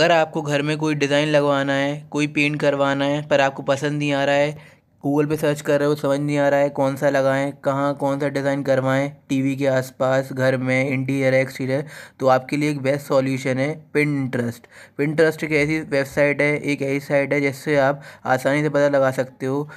अगर आपको घर में कोई डिज़ाइन लगवाना है कोई पेंट करवाना है पर आपको पसंद नहीं आ रहा है गूगल पे सर्च कर रहे हो समझ नहीं आ रहा है कौन सा लगाएं कहाँ कौन सा डिज़ाइन करवाएं टीवी के आसपास घर में इंटीरियर एक्सटीरियर तो आपके लिए एक बेस्ट सॉल्यूशन है पिंट्रस्ट पिंट्रस्ट एक ऐसी वेबसाइट है एक ऐसी साइट है जिससे आप आसानी से पता लगा सकते हो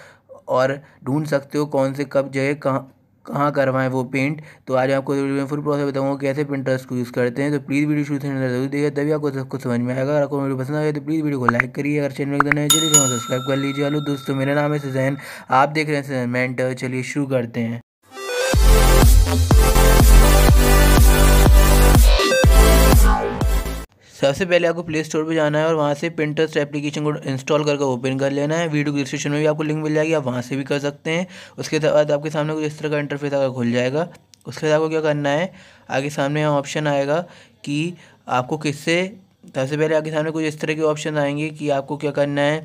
और ढूंढ सकते हो कौन से कब जगह कहाँ कहाँ करवाएं वो पेंट तो आज आपको फुल तो प्रोसेस बताऊंगा कैसे पेंटर्स को यूज़ करते हैं तो प्लीज़ वीडियो शुरू से जरूर देखिए तभी आपको सब कुछ समझ में आएगा अगर आपको वीडियो पसंद आए तो प्लीज़ वीडियो को लाइक करिए अगर चैनल को नए तो सब्सक्राइब कर लीजिए हेलो दोस्तों मेरा नाम है सुजैन आप देख रहे हैं सुजैन मैंटर चलिए शुरू करते हैं सबसे पहले आपको प्ले स्टोर पर जाना है और वहाँ से प्रिंटर्स एप्लीकेशन को इंस्टॉल करके ओपन कर लेना है वीडियो डिस्क्रिप्शन में भी आपको लिंक मिल जाएगी आप वहाँ से भी कर सकते हैं उसके बाद आपके सामने कुछ इस तरह का इंटरफेस आकर खुल जाएगा उसके बाद आपको क्या करना है आगे सामने यहाँ ऑप्शन आएगा कि आपको किससे सबसे पहले आपके सामने कुछ इस तरह के ऑप्शन आएंगे कि आपको क्या करना है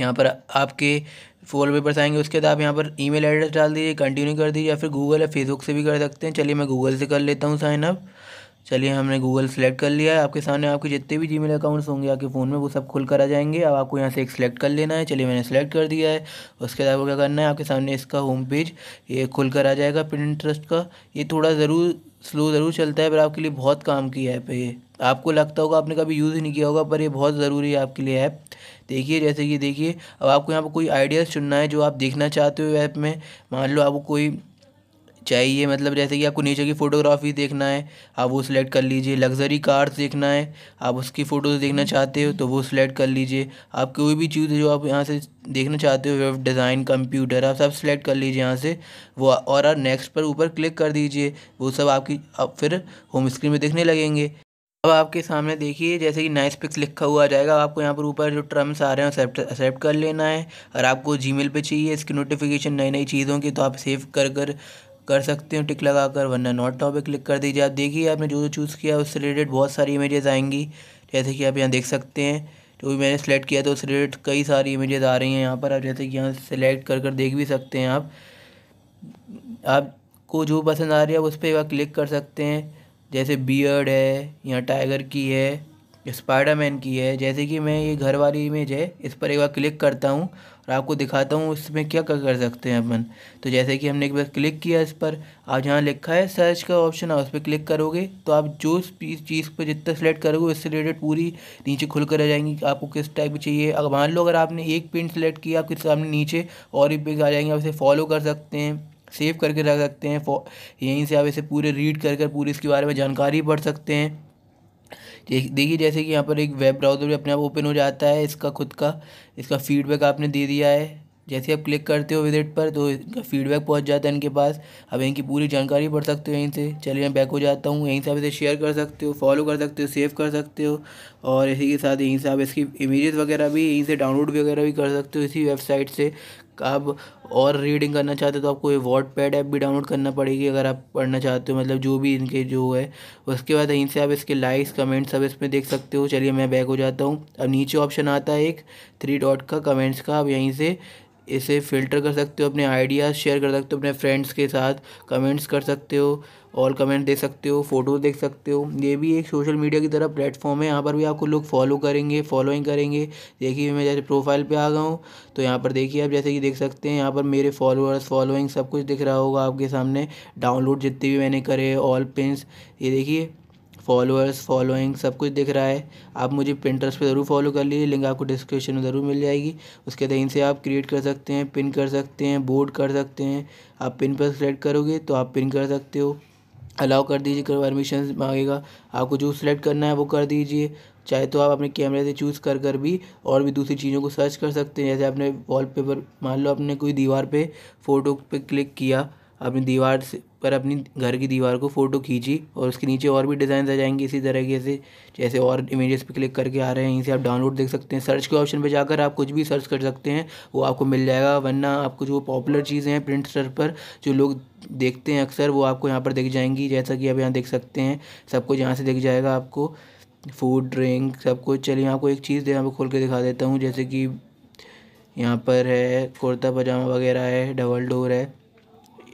यहाँ पर आपके फोल पेपर्स आएंगे उसके बाद आप यहाँ पर ईमेल एड्रेस डाल दीजिए कंटिन्यू कर दीजिए या फिर गूगल या फेसबुक से भी कर सकते हैं चलिए मैं गूगल से कर लेता हूँ साइनअप चलिए हमने गूगल सेलेक्ट कर लिया है आपके सामने आपके जितने भी जीमेल अकाउंट्स होंगे आपके फ़ोन में वो सब खुल कर आ जाएंगे अब आपको यहाँ से एक सेलेक्ट कर लेना है चलिए मैंने सेलेक्ट कर दिया है उसके बाद क्या करना है आपके सामने इसका होम पेज ये खुल कर आ जाएगा प्रिंट्रस्ट का ये थोड़ा ज़रूर स्लो ज़रूर चलता है पर आपके लिए बहुत काम की ऐप है ये आपको लगता होगा आपने कभी यूज़ नहीं किया होगा पर ये बहुत ज़रूरी है आपके लिए ऐप देखिए जैसे कि देखिए अब आपको यहाँ पर कोई आइडियाज़ चुनना है जो आप देखना चाहते हो ऐप में मान लो आपको कोई चाहिए मतलब जैसे कि आपको नेचर की फ़ोटोग्राफी देखना है आप वो सिलेक्ट कर लीजिए लग्जरी कार्स देखना है आप उसकी फ़ोटोज़ देखना चाहते हो तो वो सिलेक्ट कर लीजिए आप कोई भी चीज़ जो आप यहाँ से देखना चाहते हो वेब डिज़ाइन कंप्यूटर आप सब सिलेक्ट कर लीजिए यहाँ से वो और आप नेक्स्ट पर ऊपर क्लिक कर दीजिए वो सब आपकी आप फिर होम स्क्रीन में देखने लगेंगे अब आपके सामने देखिए जैसे कि नाइस पिक्स लिखा हुआ आ जाएगा आपको यहाँ पर ऊपर जो टर्म्स आ रहे हैं एक्सेप्ट कर लेना है और आपको जीमेल पे चाहिए इसकी नोटिफिकेशन नई नई चीज़ों की तो आप सेव कर कर कर सकते हो टिक लगा कर वरना नॉट टॉप पर क्लिक कर दीजिए आप देखिए आपने जो जो चूज़ किया उससे रिलेटेड बहुत सारी इमेजेस आएंगी जैसे कि आप यहाँ देख सकते हैं जो भी मैंने सेलेक्ट किया तो उससे रिलेटेड कई सारी इमेजेस आ रही हैं यहाँ पर आप जैसे कि यहाँ सेलेक्ट कर कर देख भी सकते हैं आप आपको जो पसंद आ रही है आप उस पर एक बार क्लिक कर सकते हैं जैसे बियर्ड है या टाइगर की है स्पाइडरमैन की है जैसे कि मैं ये घर वाली इमेज है इस पर एक बार क्लिक करता हूँ और आपको दिखाता हूँ उसमें क्या क्या कर सकते हैं अपन तो जैसे कि हमने एक बार क्लिक किया इस पर आप जहाँ लिखा है सर्च का ऑप्शन है उस पर क्लिक करोगे तो आप जो चीज़ पर जितना सेलेक्ट करोगे उससे रिलेटेड पूरी नीचे खुल कर आ जाएंगी आपको किस टाइप की चाहिए अगर मान लो अगर आपने एक पिन सेलेक्ट किया आपके सामने नीचे और भी पिन आ जाएंगे आप इसे फॉलो कर सकते हैं सेव करके रख सकते हैं यहीं से आप इसे पूरे रीड कर कर पूरी इसके बारे में जानकारी पढ़ सकते हैं देखिए जैसे कि यहाँ पर एक वेब ब्राउज़र भी अपने आप ओपन हो जाता है इसका खुद का इसका फीडबैक आपने दे दिया है जैसे आप क्लिक करते हो विजिट पर तो इनका फीडबैक पहुंच जाता है इनके पास अब इनकी पूरी जानकारी पढ़ सकते हो यहीं से चलिए मैं बैक हो जाता हूँ यहीं से आप इसे शेयर कर सकते हो फॉलो कर सकते हो सेव कर सकते हो और इसी के साथ यहीं से आप इसकी इमेजेस वगैरह भी यहीं से डाउनलोड वगैरह भी कर सकते हो इसी वेबसाइट से आप और रीडिंग करना चाहते हो तो आपको ये वॉट पैड ऐप भी डाउनलोड करना पड़ेगी अगर आप पढ़ना चाहते हो मतलब जो भी इनके जो है उसके बाद यहीं से आप इसके लाइक्स कमेंट्स सब इसमें देख सकते हो चलिए मैं बैक हो जाता हूँ अब नीचे ऑप्शन आता है एक थ्री डॉट का कमेंट्स का आप यहीं से इसे फ़िल्टर कर सकते हो अपने आइडियाज़ शेयर कर सकते हो अपने फ्रेंड्स के साथ कमेंट्स कर सकते हो और कमेंट दे सकते हो फ़ोटोज़ देख सकते हो ये भी एक सोशल मीडिया की तरह प्लेटफॉर्म है यहाँ पर भी आपको लोग फॉलो करेंगे फॉलोइंग करेंगे देखिए मैं जैसे प्रोफाइल पे आ गया हूँ तो यहाँ पर देखिए आप जैसे कि देख सकते हैं यहाँ पर मेरे फॉलोअर्स फॉलोइंग सब कुछ दिख रहा होगा आपके सामने डाउनलोड जितने भी मैंने करे ऑल पिन्स ये देखिए फॉलोअर्स फॉलोइंग सब कुछ दिख रहा है आप मुझे पिंटर्स पे ज़रूर फॉलो कर लीजिए लिंक आपको डिस्क्रिप्शन में ज़रूर मिल जाएगी उसके अधीन से आप क्रिएट कर सकते हैं पिन कर सकते हैं बोर्ड कर सकते हैं आप पिन पर सेलेक्ट करोगे तो आप पिन कर सकते हो अलाउ कर दीजिए परमिशन मांगेगा आपको जो सेलेक्ट करना है वो कर दीजिए चाहे तो आप अपने कैमरे से चूज़ कर कर भी और भी दूसरी चीज़ों को सर्च कर सकते हैं जैसे आपने वॉलपेपर मान लो आपने कोई दीवार पे फ़ोटो पे क्लिक किया अपनी दीवार से पर अपनी घर की दीवार को फ़ोटो खींची और उसके नीचे और भी डिज़ाइन आ जाएंगे इसी तरीके से जैसे और इमेजेस पे क्लिक करके आ रहे हैं यहीं से आप डाउनलोड देख सकते हैं सर्च के ऑप्शन पे जाकर आप कुछ भी सर्च कर सकते हैं वो आपको मिल जाएगा वरना आपको जो पॉपुलर चीज़ें हैं प्रिंट स्टर पर जो लोग देखते हैं अक्सर वो आपको यहाँ पर दिख जाएंगी जैसा कि आप यहाँ देख सकते हैं सब कुछ यहाँ से दिख जाएगा आपको फूड ड्रिंक सब कुछ चलिए आपको एक चीज़ यहाँ पर खोल के दिखा देता हूँ जैसे कि यहाँ पर है कुर्ता पजामा वगैरह है डबल डोर है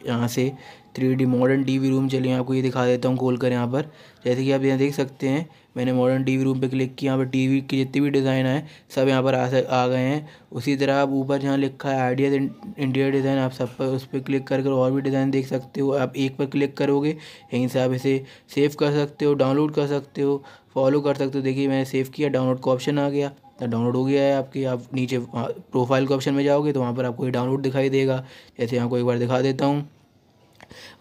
यहाँ से three D modern tea room चलिए आपको ये दिखा देता हूँ खोल कर यहाँ पर जैसे कि आप यहाँ देख सकते हैं मैंने मॉडर्न टी रूम पे क्लिक किया यहाँ पर टी वी की जितनी भी डिज़ाइन है सब यहाँ पर आ आ गए हैं उसी तरह आप ऊपर जहाँ लिखा है आइडियाज इंटीरियर डिज़ाइन आप सब पर उस पर क्लिक कर कर और भी डिज़ाइन देख सकते हो आप एक पर क्लिक करोगे यहीं से आप इसे सेव कर सकते हो डाउनलोड कर सकते हो फॉलो कर सकते हो देखिए मैंने सेव किया डाउनलोड का ऑप्शन आ गया डाउनलोड हो गया है आपकी आप नीचे प्रोफाइल के ऑप्शन में जाओगे तो वहाँ पर आपको ये डाउनलोड दिखाई देगा जैसे आपको एक बार दिखा देता हूँ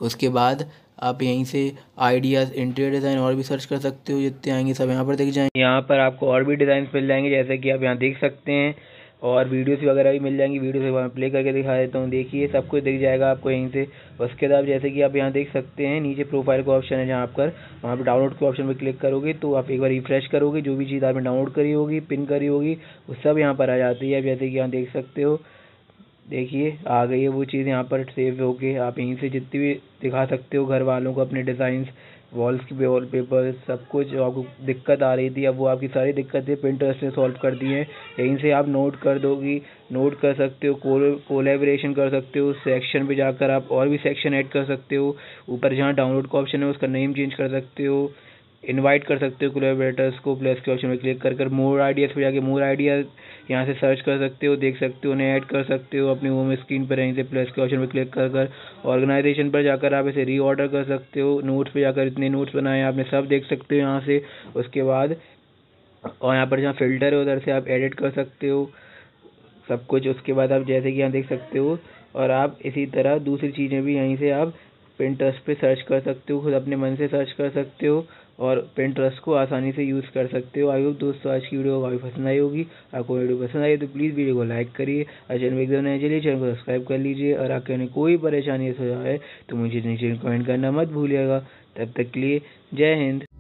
उसके बाद आप यहीं से आइडियाज़ इंटीरियर डिज़ाइन और भी सर्च कर सकते हो जितने आएंगे सब यहाँ पर दिख जाएंगे यहाँ पर आपको और भी डिज़ाइन मिल जाएंगे जैसे कि आप यहाँ देख सकते हैं और वीडियोस वगैरह भी मिल जाएंगी वीडियोस एक बार प्ले करके दिखा देता हूँ देखिए सब कुछ दिख जाएगा आपको यहीं से उसके बाद जैसे कि आप यहाँ देख सकते हैं नीचे प्रोफाइल का ऑप्शन है जहाँ आप कर वहाँ पर डाउनलोड के ऑप्शन पर क्लिक करोगे तो आप एक बार रिफ्रेश करोगे जो भी चीज़ आपने डाउनलोड करी होगी पिन करी होगी वो सब यहाँ पर आ जाती है जैसे कि यहाँ देख सकते हो देखिए आ गई है वो चीज़ यहाँ पर सेव होके आप यहीं से जितनी भी दिखा सकते हो घर वालों को अपने डिज़ाइंस वॉल्स की पेपर सब कुछ आपको दिक्कत आ रही थी अब वो आपकी सारी दिक्कतें पिंटरेस्ट ने सॉल्व कर दी हैं यहीं से आप नोट कर दोगी नोट कर सकते हो कोलेबरेशन कर सकते हो सेक्शन पे जाकर आप और भी सेक्शन ऐड कर सकते हो ऊपर जहाँ डाउनलोड का ऑप्शन है उसका नेम चेंज कर सकते हो इनवाइट कर सकते हो कोलेबरेटर्स को प्लस के ऑप्शन में क्लिक कर कर मोर आइडियाज़ पर जाके मोर आइडियाज़ यहाँ से सर्च कर सकते हो देख सकते हो उन्हें ऐड कर सकते हो अपने होम स्क्रीन पर यहीं से प्लस के ऑप्शन में क्लिक कर कर ऑर्गेनाइजेशन पर जाकर आप इसे रीऑर्डर कर सकते हो नोट्स पे जाकर इतने नोट्स बनाए आपने सब देख सकते हो यहाँ से उसके बाद और यहाँ पर जहाँ फिल्टर है उधर से आप एडिट कर सकते हो सब कुछ उसके बाद आप जैसे कि यहाँ देख सकते हो और आप इसी तरह दूसरी चीज़ें भी यहीं से आप पिंट्रस्ट पे सर्च कर सकते हो खुद अपने मन से सर्च कर सकते हो और पिंट्रस्ट को आसानी से यूज़ कर सकते हो आई होप दोस्तों आज की वीडियो काफ़ी पसंद आई होगी आपको वीडियो पसंद आई तो प्लीज़ वीडियो को लाइक करिए और चैनल में एकदम नए चलिए चैनल को सब्सक्राइब कर लीजिए और आपके उन्हें कोई परेशानी हो जाए तो मुझे नीचे कमेंट करना मत भूलिएगा तब तक के लिए जय हिंद